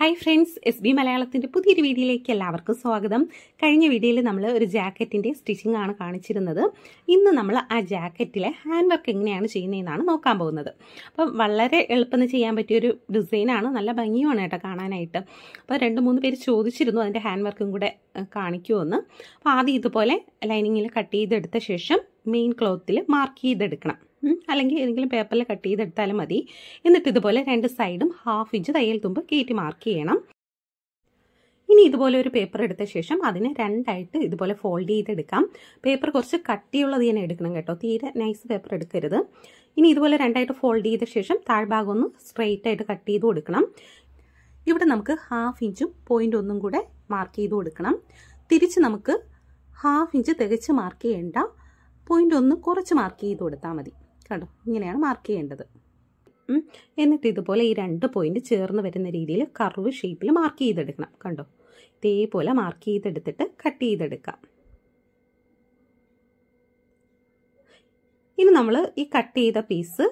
hi friends S B മലയാളത്തിൻ്റെ പുതിയൊരു വീഡിയോയിലേക്ക് എല്ലാവർക്കും സ്വാഗതം കഴിഞ്ഞ വീഡിയോയിൽ നമ്മൾ ഒരു ജാക്കറ്റിൻ്റെ സ്റ്റിച്ചിങ് ആണ് കാണിച്ചിരുന്നത് ഇന്ന് നമ്മൾ ആ ജാക്കറ്റിലെ ഹാൻഡ് വർക്ക് എങ്ങനെയാണ് ചെയ്യുന്നതെന്നാണ് നോക്കാൻ പോകുന്നത് അപ്പം വളരെ എളുപ്പത്തിൽ ചെയ്യാൻ പറ്റിയൊരു ഡിസൈനാണ് നല്ല ഭംഗിയുമാണ് കേട്ടോ കാണാനായിട്ട് അപ്പോൾ രണ്ട് മൂന്ന് പേര് ചോദിച്ചിരുന്നു അതിൻ്റെ ഹാൻഡ് വർക്കും കൂടെ കാണിക്കുമെന്ന് അപ്പോൾ ആദ്യം ഇതുപോലെ ലൈനിങ്ങിൽ കട്ട് ചെയ്തെടുത്ത ശേഷം മെയിൻ ക്ലോത്തിൽ മാർക്ക് ചെയ്തെടുക്കണം അല്ലെങ്കിൽ ഏതെങ്കിലും പേപ്പറിൽ കട്ട് ചെയ്തെടുത്താലും മതി എന്നിട്ട് ഇതുപോലെ രണ്ട് സൈഡും ഹാഫ് ഇഞ്ച് തയ്യൽ തുമ്പ് കയറ്റി മാർക്ക് ചെയ്യണം ഇനി ഇതുപോലെ ഒരു പേപ്പർ എടുത്ത ശേഷം അതിനെ രണ്ടായിട്ട് ഇതുപോലെ ഫോൾഡ് ചെയ്തെടുക്കാം പേപ്പർ കുറച്ച് കട്ടിയുള്ളത് തന്നെ എടുക്കണം കേട്ടോ തീരെ നൈസ് പേപ്പർ എടുക്കരുത് ഇനി ഇതുപോലെ രണ്ടായിട്ട് ഫോൾഡ് ചെയ്ത ശേഷം താഴ്ഭാഗം ഒന്ന് സ്ട്രെയിറ്റ് ആയിട്ട് കട്ട് ചെയ്ത് കൊടുക്കണം ഇവിടെ നമുക്ക് ഹാഫ് ഇഞ്ചും പോയിന്റ് ഒന്നും കൂടെ മാർക്ക് ചെയ്ത് കൊടുക്കണം തിരിച്ച് നമുക്ക് ഹാഫ് ഇഞ്ച് തികച്ച് മാർക്ക് ചെയ്യേണ്ട പോയിന്റ് ഒന്ന് കുറച്ച് മാർക്ക് ചെയ്ത് കൊടുത്താൽ മതി കണ്ടോ ഇങ്ങനെയാണ് മാർക്ക് ചെയ്യേണ്ടത് എന്നിട്ട് ഇതുപോലെ ഈ രണ്ട് പോയിന്റ് ചേർന്ന് വരുന്ന രീതിയിൽ കർവ് ഷേപ്പിൽ മാർക്ക് ചെയ്തെടുക്കണം കണ്ടോ ഇതേപോലെ മാർക്ക് ചെയ്തെടുത്തിട്ട് കട്ട് ചെയ്തെടുക്കാം ഇനി നമ്മൾ ഈ കട്ട് ചെയ്ത പീസ്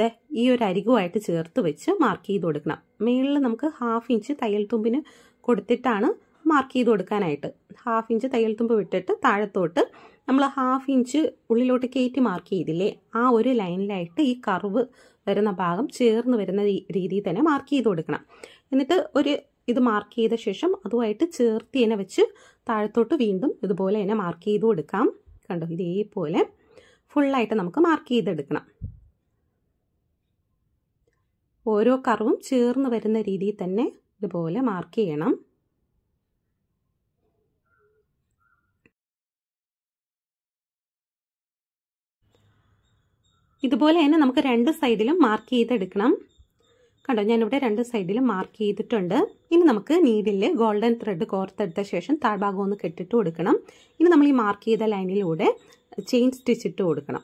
ദേ ഈ ഒരു അരികുമായിട്ട് ചേർത്ത് വെച്ച് മാർക്ക് ചെയ്ത് കൊടുക്കണം മേളിൽ നമുക്ക് ഹാഫ് ഇഞ്ച് തയ്യൽ തുമ്പിന് കൊടുത്തിട്ടാണ് മാർക്ക് ചെയ്ത് കൊടുക്കാനായിട്ട് ഹാഫ് ഇഞ്ച് തയ്യൽ തുമ്പ് വിട്ടിട്ട് താഴത്തോട്ട് നമ്മൾ ഹാഫ് ഇഞ്ച് ഉള്ളിലോട്ട് കയറ്റി മാർക്ക് ചെയ്തില്ലേ ആ ഒരു ലൈനിലായിട്ട് ഈ കർവ് വരുന്ന ഭാഗം ചേർന്ന് വരുന്ന രീതിയിൽ തന്നെ മാർക്ക് ചെയ്ത് കൊടുക്കണം എന്നിട്ട് ഒരു ഇത് മാർക്ക് ചെയ്ത ശേഷം അതുമായിട്ട് ചേർത്ത് തന്നെ വെച്ച് താഴത്തോട്ട് വീണ്ടും ഇതുപോലെ തന്നെ മാർക്ക് ചെയ്ത് കൊടുക്കാം കണ്ടോ ഇതേപോലെ ഫുള്ളായിട്ട് നമുക്ക് മാർക്ക് ചെയ്തെടുക്കണം ഓരോ കർവും ചേർന്ന് വരുന്ന രീതിയിൽ തന്നെ ഇതുപോലെ മാർക്ക് ചെയ്യണം ഇതുപോലെ തന്നെ നമുക്ക് രണ്ട് സൈഡിലും മാർക്ക് ചെയ്തെടുക്കണം കണ്ടോ ഞാനിവിടെ രണ്ട് സൈഡിലും മാർക്ക് ചെയ്തിട്ടുണ്ട് ഇനി നമുക്ക് നീഡിലിൽ ഗോൾഡൻ ത്രെഡ് കോർത്തെടുത്ത ശേഷം താഴ്ഭാഗം ഒന്ന് കെട്ടിട്ട് കൊടുക്കണം ഇനി നമ്മൾ ഈ മാർക്ക് ചെയ്ത ലൈനിലൂടെ ചെയിൻ സ്റ്റിച്ച് ഇട്ട് കൊടുക്കണം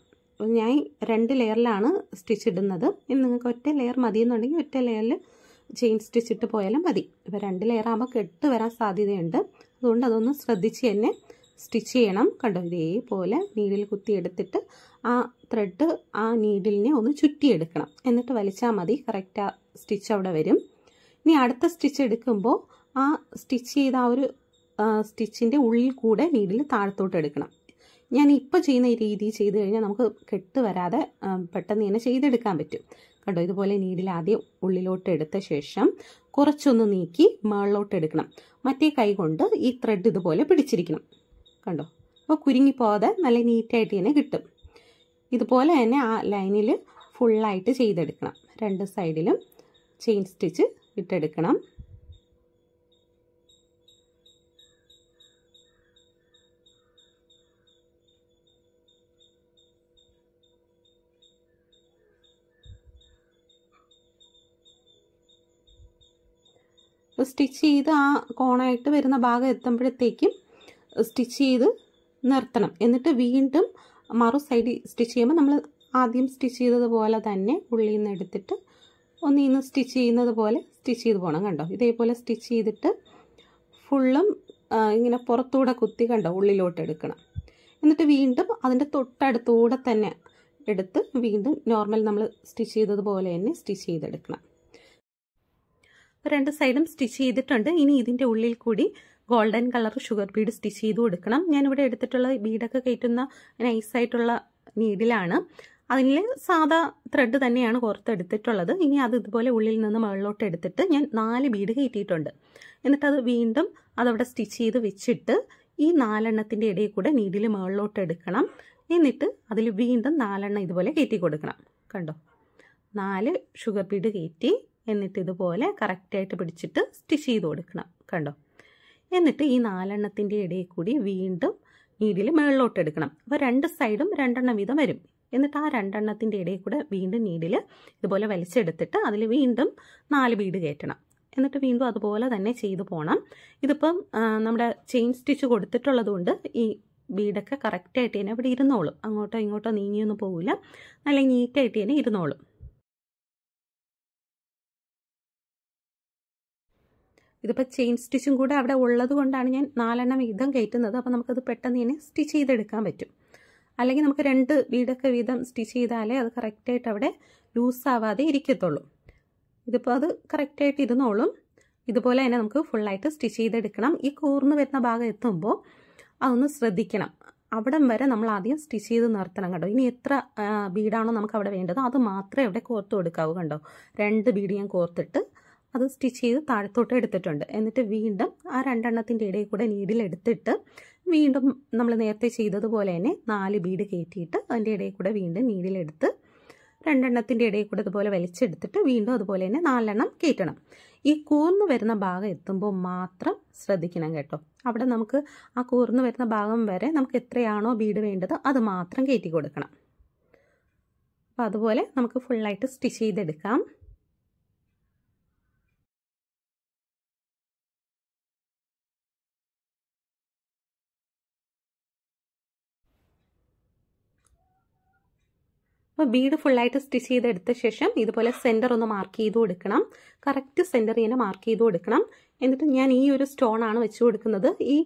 ഞാൻ രണ്ട് ലെയറിലാണ് സ്റ്റിച്ച് ഇടുന്നത് ഇനി നിങ്ങൾക്ക് ഒറ്റ ലെയർ മതി എന്നുണ്ടെങ്കിൽ ഒറ്റ ലെയറിൽ ചെയിൻ സ്റ്റിച്ച് ഇട്ട് പോയാലും മതി ഇപ്പോൾ രണ്ട് ലെയർ ആകുമ്പോൾ കെട്ട് വരാൻ സാധ്യതയുണ്ട് അതുകൊണ്ട് അതൊന്ന് ശ്രദ്ധിച്ച് തന്നെ സ്റ്റിച്ച് ചെയ്യണം കണ്ടോ ഇതേപോലെ നീഡിൽ കുത്തി എടുത്തിട്ട് ആ ത്രെഡ് ആ നീഡിലിനെ ഒന്ന് ചുറ്റിയെടുക്കണം എന്നിട്ട് വലിച്ചാൽ മതി കറക്റ്റ് ആ സ്റ്റിച്ച് അവിടെ വരും ഇനി അടുത്ത സ്റ്റിച്ച് എടുക്കുമ്പോൾ ആ സ്റ്റിച്ച് ചെയ്ത ആ ഒരു സ്റ്റിച്ചിൻ്റെ ഉള്ളിൽ കൂടെ നീഡിൽ താഴത്തോട്ട് എടുക്കണം ഞാൻ ഇപ്പോൾ ചെയ്യുന്ന ഈ രീതി ചെയ്ത് കഴിഞ്ഞാൽ നമുക്ക് കെട്ട് വരാതെ പെട്ടെന്ന് തന്നെ ചെയ്തെടുക്കാൻ പറ്റും കണ്ടോ ഇതുപോലെ നീഡിൽ ആദ്യം ഉള്ളിലോട്ട് എടുത്ത ശേഷം കുറച്ചൊന്ന് നീക്കി മേളിലോട്ട് എടുക്കണം മറ്റേ കൈ കൊണ്ട് ഈ ത്രെഡ് ഇതുപോലെ പിടിച്ചിരിക്കണം കണ്ടോ അപ്പോൾ കുരുങ്ങിപ്പോകാതെ നല്ല നീറ്റായിട്ട് തന്നെ കിട്ടും ഇതുപോലെ തന്നെ ആ ലൈനിൽ ഫുള്ളായിട്ട് ചെയ്തെടുക്കണം രണ്ട് സൈഡിലും ചെയിൻ സ്റ്റിച്ച് ഇട്ടെടുക്കണം സ്റ്റിച്ച് ചെയ്ത് ആ കോണായിട്ട് വരുന്ന ഭാഗം എത്തുമ്പോഴത്തേക്കും സ്റ്റിച്ച് ചെയ്ത് നിർത്തണം എന്നിട്ട് വീണ്ടും മറു സൈഡിൽ സ്റ്റിച്ച് ചെയ്യുമ്പോൾ നമ്മൾ ആദ്യം സ്റ്റിച്ച് ചെയ്തതുപോലെ തന്നെ ഉള്ളിൽ നിന്ന് എടുത്തിട്ട് ഒന്ന് ഇന്ന് സ്റ്റിച്ച് ചെയ്യുന്നത് പോലെ സ്റ്റിച്ച് ചെയ്ത് പോകണം കണ്ടോ ഇതേപോലെ സ്റ്റിച്ച് ചെയ്തിട്ട് ഫുള്ളും ഇങ്ങനെ പുറത്തൂടെ കുത്തി കണ്ടോ ഉള്ളിലോട്ട് എടുക്കണം എന്നിട്ട് വീണ്ടും അതിൻ്റെ തൊട്ടടുത്തൂടെ തന്നെ എടുത്ത് വീണ്ടും നോർമൽ നമ്മൾ സ്റ്റിച്ച് ചെയ്തതുപോലെ തന്നെ സ്റ്റിച്ച് ചെയ്തെടുക്കണം രണ്ട് സൈഡും സ്റ്റിച്ച് ചെയ്തിട്ടുണ്ട് ഇനി ഇതിൻ്റെ ഉള്ളിൽ കൂടി golden colour sugar bead stitch ചെയ്ത് കൊടുക്കണം ഞാനിവിടെ എടുത്തിട്ടുള്ള ബീഡൊക്കെ കയറ്റുന്ന നൈസായിട്ടുള്ള നീഡിലാണ് അതിൽ സാധാ ത്രെഡ് തന്നെയാണ് കോർത്തെടുത്തിട്ടുള്ളത് ഇനി അത് ഇതുപോലെ ഉള്ളിൽ നിന്ന് മുകളിലോട്ട് എടുത്തിട്ട് ഞാൻ നാല് ബീഡ് കയറ്റിയിട്ടുണ്ട് എന്നിട്ടത് വീണ്ടും അതവിടെ സ്റ്റിച്ച് ചെയ്ത് വെച്ചിട്ട് ഈ നാലെണ്ണത്തിൻ്റെ ഇടയിൽ കൂടെ നീഡിൽ മുകളിലോട്ട് എടുക്കണം എന്നിട്ട് അതിൽ വീണ്ടും നാലെണ്ണം ഇതുപോലെ കയറ്റി കൊടുക്കണം കണ്ടോ നാല് ഷുഗർ ബീഡ് കയറ്റി എന്നിട്ട് ഇതുപോലെ കറക്റ്റായിട്ട് പിടിച്ചിട്ട് സ്റ്റിച്ച് ചെയ്ത് കൊടുക്കണം കണ്ടോ എന്നിട്ട് ഈ നാലെണ്ണത്തിൻ്റെ ഇടയിൽ കൂടി വീണ്ടും നീഡിൽ മുകളിലോട്ട് എടുക്കണം അപ്പോൾ രണ്ട് സൈഡും രണ്ടെണ്ണം വീതം വരും എന്നിട്ട് ആ രണ്ടെണ്ണത്തിൻ്റെ ഇടയിൽ കൂടെ വീണ്ടും നീഡിൽ ഇതുപോലെ വലിച്ചെടുത്തിട്ട് അതിൽ വീണ്ടും നാല് ബീഡ് കയറ്റണം എന്നിട്ട് വീണ്ടും അതുപോലെ തന്നെ ചെയ്തു പോകണം ഇതിപ്പം നമ്മുടെ ചെയിൻ സ്റ്റിച്ച് കൊടുത്തിട്ടുള്ളതുകൊണ്ട് ഈ ബീഡൊക്കെ കറക്റ്റായിട്ട് തന്നെ അവിടെ ഇരുന്നോളും അങ്ങോട്ടോ ഇങ്ങോട്ടോ നീങ്ങിയൊന്നും പോകില്ല നല്ല നീറ്റായിട്ട് തന്നെ ഇരുന്നോളും ഇതിപ്പോൾ ചെയിൻ സ്റ്റിച്ചും കൂടെ അവിടെ ഉള്ളത് കൊണ്ടാണ് ഞാൻ നാലെണ്ണം വീതം കയറ്റുന്നത് അപ്പോൾ നമുക്കത് പെട്ടെന്ന് തന്നെ സ്റ്റിച്ച് ചെയ്തെടുക്കാൻ പറ്റും അല്ലെങ്കിൽ നമുക്ക് രണ്ട് വീടൊക്കെ വീതം സ്റ്റിച്ച് ചെയ്താലേ അത് കറക്റ്റായിട്ട് അവിടെ ലൂസാവാതെ ഇരിക്കത്തുള്ളൂ ഇതിപ്പോൾ അത് കറക്റ്റായിട്ട് ഇരുന്നോളും ഇതുപോലെ തന്നെ നമുക്ക് ഫുള്ളായിട്ട് സ്റ്റിച്ച് ചെയ്തെടുക്കണം ഈ കൂർന്ന് വരുന്ന ഭാഗം എത്തുമ്പോൾ അതൊന്ന് ശ്രദ്ധിക്കണം അവിടം വരെ നമ്മൾ ആദ്യം സ്റ്റിച്ച് ചെയ്ത് നിർത്തണം കേട്ടോ ഇനി എത്ര ബീഡാണോ നമുക്ക് അവിടെ വേണ്ടത് അത് മാത്രമേ അവിടെ കോർത്ത് കൊടുക്കാവൂ കണ്ടോ രണ്ട് ബീഡ് ഞാൻ കോർത്തിട്ട് അത് സ്റ്റിച്ച് ചെയ്ത് താഴത്തോട്ട് എടുത്തിട്ടുണ്ട് എന്നിട്ട് വീണ്ടും ആ രണ്ടെണ്ണത്തിൻ്റെ ഇടയിൽ കൂടെ നീഡിലെടുത്തിട്ട് എടുത്തിട്ട് വീണ്ടും നമ്മൾ നേരത്തെ ചെയ്തതുപോലെ തന്നെ നാല് ബീഡ് കയറ്റിയിട്ട് അതിൻ്റെ ഇടയിൽ കൂടെ വീണ്ടും നീഡിലെടുത്ത് രണ്ടെണ്ണത്തിൻ്റെ ഇടയിൽ കൂടെ ഇതുപോലെ വലിച്ചെടുത്തിട്ട് വീണ്ടും അതുപോലെ തന്നെ നാലെണ്ണം കയറ്റണം ഈ കൂർന്ന് വരുന്ന ഭാഗം എത്തുമ്പോൾ മാത്രം ശ്രദ്ധിക്കണം കേട്ടോ അവിടെ നമുക്ക് ആ കൂർന്ന് വരുന്ന ഭാഗം വരെ നമുക്ക് എത്രയാണോ ബീഡ് വേണ്ടത് അത് മാത്രം കയറ്റി കൊടുക്കണം അപ്പോൾ അതുപോലെ നമുക്ക് ഫുള്ളായിട്ട് സ്റ്റിച്ച് ചെയ്തെടുക്കാം അപ്പോൾ ബീഡ് ഫുള്ളായിട്ട് സ്റ്റിച്ച് ചെയ്തെടുത്ത ശേഷം ഇതുപോലെ സെൻറ്റർ ഒന്ന് മാർക്ക് ചെയ്ത് കൊടുക്കണം കറക്റ്റ് സെൻറ്റർ ഇങ്ങനെ മാർക്ക് ചെയ്ത് കൊടുക്കണം എന്നിട്ട് ഞാൻ ഈ ഒരു സ്റ്റോൺ ആണ് വെച്ച് കൊടുക്കുന്നത് ഈ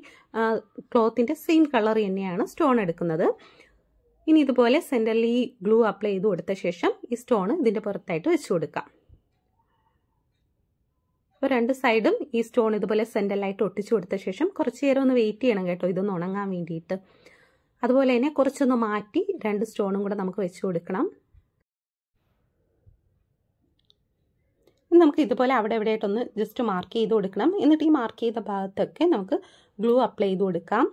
ക്ലോത്തിൻ്റെ സെയിം കളർ തന്നെയാണ് സ്റ്റോൺ എടുക്കുന്നത് ഇനി ഇതുപോലെ സെൻറ്ററിൽ ഈ ഗ്ലൂ അപ്ലൈ ചെയ്ത് കൊടുത്ത ശേഷം ഈ സ്റ്റോൺ ഇതിൻ്റെ പുറത്തായിട്ട് വെച്ച് കൊടുക്കാം അപ്പോൾ രണ്ട് സൈഡും ഈ സ്റ്റോൺ ഇതുപോലെ സെൻറ്ററിലായിട്ട് ഒട്ടിച്ചു കൊടുത്ത ശേഷം കുറച്ച് നേരം ഒന്ന് വെയിറ്റ് ചെയ്യണം കേട്ടോ ഇതൊന്ന് ഉണങ്ങാൻ വേണ്ടിയിട്ട് അതുപോലെ തന്നെ കുറച്ചൊന്ന് മാറ്റി രണ്ട് സ്റ്റോണും കൂടെ നമുക്ക് വെച്ച് കൊടുക്കണം നമുക്ക് ഇതുപോലെ അവിടെ എവിടെയായിട്ടൊന്ന് ജസ്റ്റ് മാർക്ക് ചെയ്ത് കൊടുക്കണം എന്നിട്ട് ഈ മാർക്ക് ചെയ്ത ഭാഗത്തൊക്കെ നമുക്ക് ഗ്ലൂ അപ്ലൈ ചെയ്ത് കൊടുക്കാം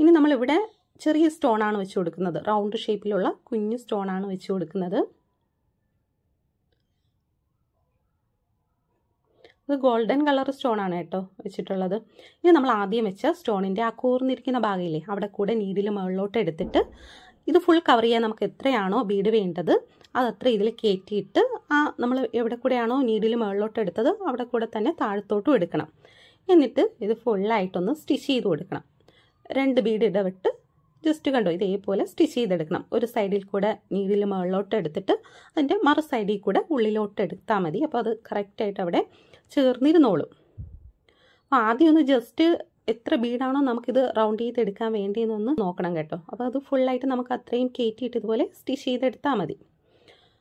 ഇനി നമ്മളിവിടെ ചെറിയ സ്റ്റോണാണ് വെച്ച് കൊടുക്കുന്നത് റൗണ്ട് ഷേപ്പിലുള്ള കുഞ്ഞു സ്റ്റോണാണ് വെച്ച് കൊടുക്കുന്നത് ഇത് ഗോൾഡൻ കളർ സ്റ്റോൺ ആണ് കേട്ടോ വെച്ചിട്ടുള്ളത് ഇനി നമ്മൾ ആദ്യം വെച്ച സ്റ്റോണിൻ്റെ ആ കൂർന്നിരിക്കുന്ന ഭാഗമില്ലേ അവിടെ കൂടെ നീഡിൽ മുകളിലോട്ട് എടുത്തിട്ട് ഇത് ഫുൾ കവർ ചെയ്യാൻ നമുക്ക് എത്രയാണോ ബീഡ് വേണ്ടത് അതത്ര ഇതിൽ കയറ്റിയിട്ട് ആ നമ്മൾ എവിടെ കൂടെയാണോ നീഡിൽ മുകളിലോട്ട് എടുത്തത് അവിടെ കൂടെ തന്നെ താഴത്തോട്ടും എടുക്കണം എന്നിട്ട് ഇത് ഫുള്ളായിട്ടൊന്ന് സ്റ്റിച്ച് ചെയ്ത് കൊടുക്കണം രണ്ട് ബീഡ് ഇടവിട്ട് ജസ്റ്റ് കണ്ടോ ഇതേപോലെ സ്റ്റിച്ച് ചെയ്തെടുക്കണം ഒരു സൈഡിൽ കൂടെ നീഡിൽ മുകളിലോട്ട് എടുത്തിട്ട് അതിൻ്റെ മറു സൈഡിൽ കൂടെ ഉള്ളിലോട്ട് എടുത്താൽ മതി അപ്പോൾ അത് കറക്റ്റായിട്ട് അവിടെ ചേർന്നിരുന്നോളും അപ്പോൾ ആദ്യം ഒന്ന് ജസ്റ്റ് എത്ര ബീഡാണോ നമുക്കിത് റൗണ്ട് ചെയ്ത് ചെയ്തെടുക്കാൻ വേണ്ടിയെന്നൊന്ന് നോക്കണം കേട്ടോ അപ്പോൾ അത് ഫുള്ളായിട്ട് നമുക്ക് അത്രയും കയറ്റിയിട്ട് ഇതുപോലെ സ്റ്റിച്ച് ചെയ്തെടുത്താൽ മതി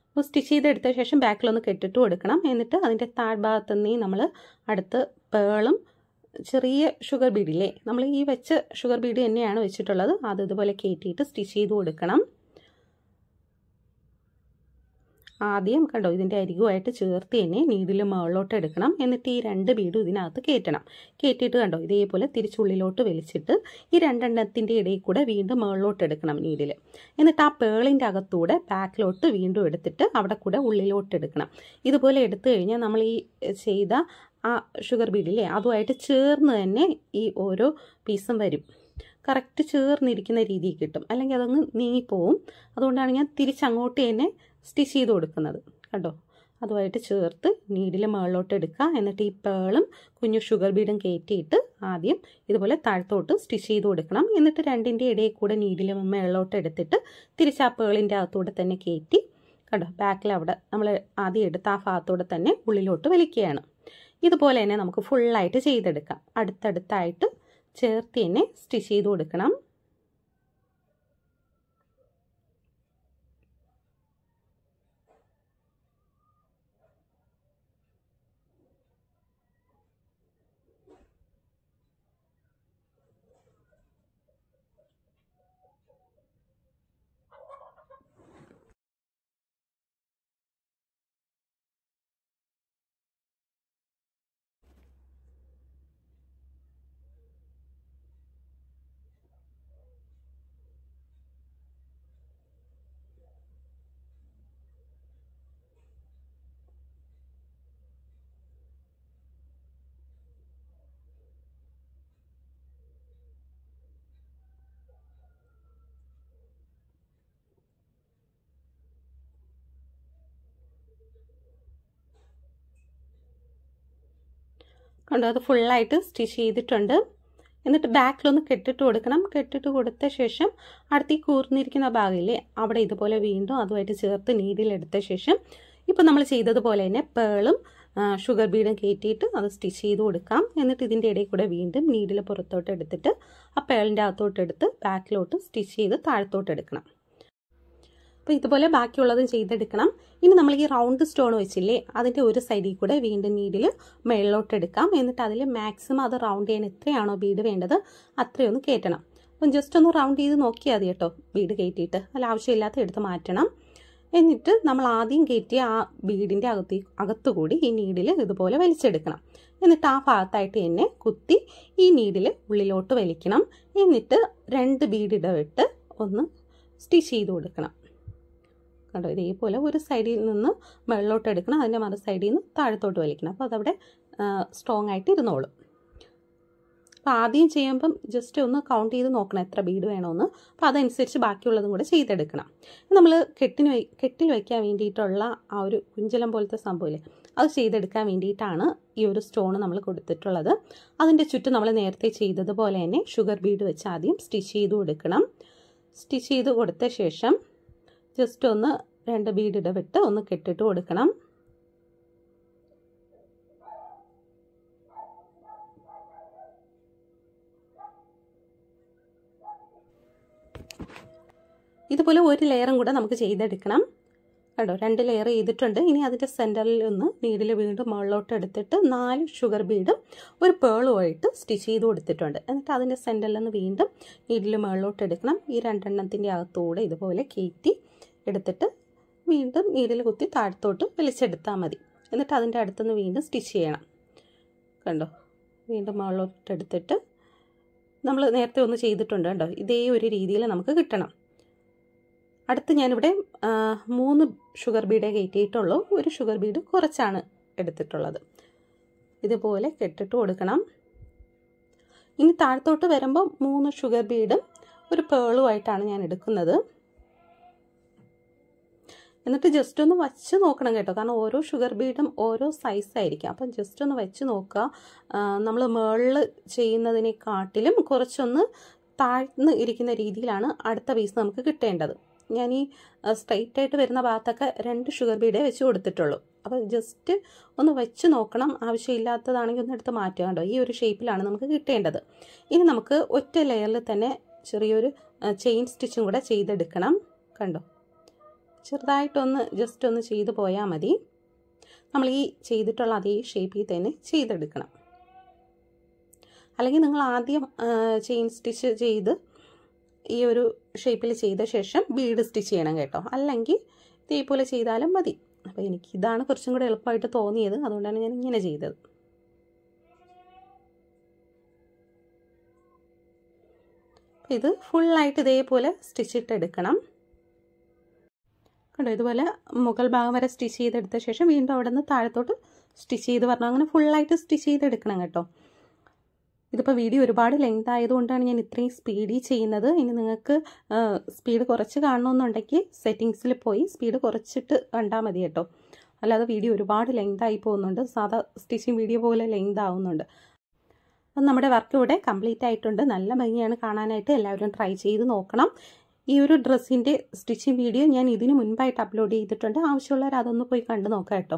അപ്പോൾ സ്റ്റിച്ച് ചെയ്തെടുത്ത ശേഷം ബാക്കിലൊന്ന് കെട്ടിട്ട് കൊടുക്കണം എന്നിട്ട് അതിൻ്റെ താഴ്ഭാഗത്തു നിന്ന് നമ്മൾ അടുത്ത് പേളും ചെറിയ ഷുഗർ ബീഡില്ലേ നമ്മൾ ഈ വെച്ച ഷുഗർ ബീഡ് തന്നെയാണ് വെച്ചിട്ടുള്ളത് അത് ഇതുപോലെ കയറ്റിയിട്ട് സ്റ്റിച്ച് ചെയ്ത് കൊടുക്കണം ആദ്യം കണ്ടോ ഇതിൻ്റെ അരികുമായിട്ട് ചേർത്ത് തന്നെ നീഡിൽ മുകളിലോട്ട് എടുക്കണം എന്നിട്ട് ഈ രണ്ട് ബീഡും ഇതിനകത്ത് കയറ്റണം കയറ്റിയിട്ട് കണ്ടോ ഇതേപോലെ തിരിച്ചുള്ളിലോട്ട് വലിച്ചിട്ട് ഈ രണ്ടെണ്ണത്തിൻ്റെ ഇടയിൽ കൂടെ വീണ്ടും മുകളിലോട്ട് എടുക്കണം നീഡിൽ എന്നിട്ട് ആ പേളിൻ്റെ അകത്തൂടെ ബാക്കിലോട്ട് വീണ്ടും എടുത്തിട്ട് അവിടെ കൂടെ ഉള്ളിലോട്ട് എടുക്കണം ഇതുപോലെ എടുത്തു കഴിഞ്ഞാൽ നമ്മൾ ഈ ചെയ്ത ആ ഷുഗർ ബീഡില്ലേ അതുമായിട്ട് ചേർന്ന് തന്നെ ഈ ഓരോ പീസും വരും കറക്റ്റ് ചേർന്നിരിക്കുന്ന രീതിയിൽ കിട്ടും അല്ലെങ്കിൽ അതങ്ങ് നീങ്ങിപ്പോവും അതുകൊണ്ടാണ് ഞാൻ തിരിച്ചങ്ങോട്ട് തന്നെ സ്റ്റിച്ച് ചെയ്ത് കൊടുക്കുന്നത് കണ്ടോ അതുമായിട്ട് ചേർത്ത് നീഡിൽ മുകളിലോട്ട് എടുക്കുക എന്നിട്ട് ഈ പേളും കുഞ്ഞു ഷുഗർ ബീഡും കയറ്റിയിട്ട് ആദ്യം ഇതുപോലെ താഴത്തോട്ട് സ്റ്റിച്ച് ചെയ്ത് കൊടുക്കണം എന്നിട്ട് രണ്ടിൻ്റെ ഇടയിൽ കൂടെ നീഡിൽ മുകളിലോട്ട് എടുത്തിട്ട് തിരിച്ച് ആ പേളിൻ്റെ അകത്തൂടെ തന്നെ കയറ്റി കണ്ടോ ബാക്കിൽ അവിടെ നമ്മൾ ആദ്യം എടുത്ത ആ ഭാഗത്തൂടെ തന്നെ ഉള്ളിലോട്ട് വലിക്കുകയാണ് ഇതുപോലെ തന്നെ നമുക്ക് ഫുള്ളായിട്ട് ചെയ്തെടുക്കാം അടുത്തടുത്തായിട്ട് ചേർത്ത് തന്നെ സ്റ്റിച്ച് ചെയ്ത് കൊടുക്കണം കണ്ടോ അത് ഫുള്ളായിട്ട് സ്റ്റിച്ച് ചെയ്തിട്ടുണ്ട് എന്നിട്ട് ബാക്കിലൊന്ന് കെട്ടിട്ട് കൊടുക്കണം കെട്ടിട്ട് കൊടുത്ത ശേഷം അടുത്ത് ഈ കൂർന്നിരിക്കുന്ന ഭാഗമില്ലേ അവിടെ ഇതുപോലെ വീണ്ടും അതുമായിട്ട് ചേർത്ത് നീഡിലെടുത്ത ശേഷം ഇപ്പം നമ്മൾ ചെയ്തതുപോലെ തന്നെ പേളും ഷുഗർ ബീഡും കയറ്റിയിട്ട് അത് സ്റ്റിച്ച് ചെയ്ത് കൊടുക്കാം എന്നിട്ട് ഇതിൻ്റെ ഇടയിൽ കൂടെ വീണ്ടും നീഡിൽ പുറത്തോട്ട് എടുത്തിട്ട് ആ പേളിൻ്റെ അകത്തോട്ട് എടുത്ത് ബാക്കിലോട്ട് സ്റ്റിച്ച് ചെയ്ത് താഴത്തോട്ട് എടുക്കണം അപ്പോൾ ഇതുപോലെ ബാക്കിയുള്ളതും ചെയ്തെടുക്കണം ഇനി നമ്മൾ ഈ റൗണ്ട് സ്റ്റോൺ വെച്ചില്ലേ അതിൻ്റെ ഒരു സൈഡിൽ കൂടെ വീണ്ടും നീഡിൽ മേളിലോട്ട് എടുക്കാം എന്നിട്ട് അതിൽ മാക്സിമം അത് റൗണ്ട് ചെയ്യാൻ എത്രയാണോ ബീഡ് വേണ്ടത് അത്രയൊന്ന് കയറ്റണം അപ്പം ജസ്റ്റ് ഒന്ന് റൗണ്ട് ചെയ്ത് നോക്കിയാൽ മതി കേട്ടോ ബീഡ് കയറ്റിയിട്ട് അല്ല ആവശ്യമില്ലാത്ത എടുത്ത് മാറ്റണം എന്നിട്ട് നമ്മൾ ആദ്യം കയറ്റിയ ആ ബീഡിൻ്റെ അകത്ത് അകത്തുകൂടി ഈ നീഡിൽ ഇതുപോലെ വലിച്ചെടുക്കണം എന്നിട്ട് ആ ഭാഗത്തായിട്ട് തന്നെ കുത്തി ഈ നീഡിൽ ഉള്ളിലോട്ട് വലിക്കണം എന്നിട്ട് രണ്ട് ബീഡ് ഒന്ന് സ്റ്റിച്ച് ചെയ്ത് കൊടുക്കണം കണ്ടോ ഇതേപോലെ ഒരു സൈഡിൽ നിന്ന് വെള്ളോട്ട് എടുക്കണം അതിൻ്റെ മറു സൈഡിൽ നിന്ന് താഴത്തോട്ട് വലിക്കണം അപ്പോൾ അതവിടെ സ്ട്രോങ് ആയിട്ട് ഇരുന്നോളും അപ്പോൾ ആദ്യം ചെയ്യുമ്പം ജസ്റ്റ് ഒന്ന് കൗണ്ട് ചെയ്ത് നോക്കണം എത്ര ബീഡ് വേണമെന്ന് അപ്പോൾ അതനുസരിച്ച് ബാക്കിയുള്ളതും കൂടെ ചെയ്തെടുക്കണം നമ്മൾ കെട്ടിന് കെട്ടിൽ വയ്ക്കാൻ വേണ്ടിയിട്ടുള്ള ആ ഒരു കുഞ്ചലം പോലത്തെ സംഭവമില്ലേ അത് ചെയ്തെടുക്കാൻ വേണ്ടിയിട്ടാണ് ഈ ഒരു സ്റ്റോൺ നമ്മൾ കൊടുത്തിട്ടുള്ളത് അതിൻ്റെ ചുറ്റും നമ്മൾ നേരത്തെ ചെയ്തതുപോലെ തന്നെ ഷുഗർ ബീഡ് വെച്ച് ആദ്യം സ്റ്റിച്ച് ചെയ്ത് കൊടുക്കണം സ്റ്റിച്ച് ചെയ്ത് കൊടുത്ത ശേഷം ജസ്റ്റ് ഒന്ന് രണ്ട് ബീഡിടെ വിട്ട് ഒന്ന് കെട്ടിട്ട് കൊടുക്കണം ഇതുപോലെ ഒരു ലെയറും കൂടെ നമുക്ക് ചെയ്തെടുക്കണം കണ്ടോ രണ്ട് ലെയർ ചെയ്തിട്ടുണ്ട് ഇനി അതിൻ്റെ സെൻറ്ററിൽ ഒന്ന് നീഡിൽ വീണ്ടും മുകളിലോട്ട് എടുത്തിട്ട് നാല് ഷുഗർ ബീഡും ഒരു പേളുമായിട്ട് സ്റ്റിച്ച് ചെയ്ത് കൊടുത്തിട്ടുണ്ട് എന്നിട്ട് അതിൻ്റെ സെൻറ്ററിൽ നിന്ന് വീണ്ടും നീഡിൽ മുകളിലോട്ട് എടുക്കണം ഈ രണ്ടെണ്ണത്തിൻ്റെ അകത്തൂടെ ഇതുപോലെ കീറ്റി എടുത്തിട്ട് വീണ്ടും നീഡിൽ കുത്തി താഴത്തോട്ട് വലിച്ചെടുത്താൽ മതി എന്നിട്ട് അതിൻ്റെ അടുത്തുനിന്ന് വീണ്ടും സ്റ്റിച്ച് ചെയ്യണം കണ്ടോ വീണ്ടും മുകളിലോട്ട് എടുത്തിട്ട് നമ്മൾ നേരത്തെ ഒന്ന് ചെയ്തിട്ടുണ്ട് കണ്ടോ ഇതേ ഒരു രീതിയിൽ നമുക്ക് കിട്ടണം അടുത്ത് ഞാനിവിടെ മൂന്ന് ഷുഗർ ബീഡേ കയറ്റിയിട്ടുള്ളൂ ഒരു ഷുഗർ ബീഡ് കുറച്ചാണ് എടുത്തിട്ടുള്ളത് ഇതുപോലെ കെട്ടിട്ട് കൊടുക്കണം ഇനി താഴത്തോട്ട് വരുമ്പോൾ മൂന്ന് ഷുഗർ ബീഡും ഒരു പേളുമായിട്ടാണ് ഞാൻ എടുക്കുന്നത് എന്നിട്ട് ജസ്റ്റ് ഒന്ന് വച്ച് നോക്കണം കേട്ടോ കാരണം ഓരോ ഷുഗർ ബീഡും ഓരോ സൈസ് ആയിരിക്കും അപ്പം ജസ്റ്റ് ഒന്ന് വെച്ച് നോക്കുക നമ്മൾ മേളിൽ ചെയ്യുന്നതിനെക്കാട്ടിലും കുറച്ചൊന്ന് താഴ്ന്ന് ഇരിക്കുന്ന രീതിയിലാണ് അടുത്ത പീസ് നമുക്ക് കിട്ടേണ്ടത് ഞാൻ ഈ സ്ട്രൈറ്റ് ആയിട്ട് വരുന്ന ഭാഗത്തൊക്കെ രണ്ട് ഷുഗർ ബീഡേ വെച്ച് കൊടുത്തിട്ടുള്ളൂ അപ്പോൾ ജസ്റ്റ് ഒന്ന് വെച്ച് നോക്കണം ആവശ്യമില്ലാത്തതാണെങ്കിൽ ഒന്ന് എടുത്ത് മാറ്റുക കണ്ടോ ഈ ഒരു ഷേപ്പിലാണ് നമുക്ക് കിട്ടേണ്ടത് ഇനി നമുക്ക് ഒറ്റ ലെയറിൽ തന്നെ ചെറിയൊരു ചെയിൻ സ്റ്റിച്ചും കൂടെ ചെയ്തെടുക്കണം കണ്ടോ ചെറുതായിട്ടൊന്ന് ജസ്റ്റ് ഒന്ന് ചെയ്തു പോയാൽ മതി നമ്മൾ ഈ ചെയ്തിട്ടുള്ള അതേ ഷേപ്പിൽ തന്നെ ചെയ്തെടുക്കണം അല്ലെങ്കിൽ നിങ്ങൾ ആദ്യം ചെയിൻ സ്റ്റിച്ച് ചെയ്ത് ഈ ഒരു ഷേപ്പിൽ ചെയ്ത ശേഷം ബീഡ് സ്റ്റിച്ച് ചെയ്യണം കേട്ടോ അല്ലെങ്കിൽ ഇതേപോലെ ചെയ്താലും മതി അപ്പോൾ എനിക്ക് ഇതാണ് കുറച്ചും കൂടെ എളുപ്പമായിട്ട് തോന്നിയത് അതുകൊണ്ടാണ് ഞാൻ ഇങ്ങനെ ചെയ്തത് ഇത് ഫുള്ളായിട്ട് ഇതേപോലെ സ്റ്റിച്ചിട്ടെടുക്കണം കണ്ടോ ഇതുപോലെ മുകൾ ഭാഗം വരെ സ്റ്റിച്ച് ചെയ്തെടുത്ത ശേഷം വീണ്ടും അവിടെ നിന്ന് താഴത്തോട്ട് സ്റ്റിച്ച് ചെയ്ത് പറഞ്ഞു അങ്ങനെ ഫുള്ളായിട്ട് സ്റ്റിച്ച് ചെയ്തെടുക്കണം കേട്ടോ ഇതിപ്പോൾ വീഡിയോ ഒരുപാട് ലെങ്ത് ആയതുകൊണ്ടാണ് ഞാൻ ഇത്രയും സ്പീഡിൽ ചെയ്യുന്നത് ഇനി നിങ്ങൾക്ക് സ്പീഡ് കുറച്ച് കാണണമെന്നുണ്ടെങ്കിൽ സെറ്റിങ്സിൽ പോയി സ്പീഡ് കുറച്ചിട്ട് കണ്ടാൽ മതി കേട്ടോ അല്ലാതെ വീഡിയോ ഒരുപാട് ലെങ്ത് ആയി പോകുന്നുണ്ട് സാധാ സ്റ്റിച്ചിങ് വീഡിയോ പോലെ ലെങ്ത് ആവുന്നുണ്ട് അപ്പം നമ്മുടെ വർക്ക് ഇവിടെ കംപ്ലീറ്റ് ആയിട്ടുണ്ട് നല്ല ഭംഗിയാണ് കാണാനായിട്ട് എല്ലാവരും ട്രൈ ചെയ്ത് നോക്കണം ഈ ഒരു ഡ്രസ്സിൻ്റെ സ്റ്റിച്ചിങ് വീഡിയോ ഞാൻ ഇതിന് മുൻപായിട്ട് അപ്ലോഡ് ചെയ്തിട്ടുണ്ട് ആവശ്യമുള്ളവർ അതൊന്ന് പോയി കണ്ടു നോക്കാം കേട്ടോ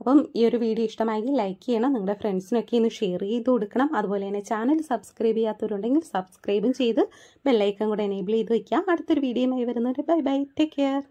അപ്പം ഈ ഒരു വീഡിയോ ഇഷ്ടമായെങ്കിൽ ലൈക്ക് ചെയ്യണം നിങ്ങളുടെ ഫ്രണ്ട്സിനൊക്കെ ഒന്ന് ഷെയർ ചെയ്ത് കൊടുക്കണം അതുപോലെ തന്നെ ചാനൽ സബ്സ്ക്രൈബ് ചെയ്യാത്തവരുണ്ടെങ്കിൽ സബ്സ്ക്രൈബും ചെയ്ത് ബെല്ലൈക്കൺ കൂടെ എനേബിൾ ചെയ്ത് വയ്ക്കാം അടുത്തൊരു വീഡിയോയുമായി വരുന്നവർ ബൈ ബൈ ടേക്ക് കെയർ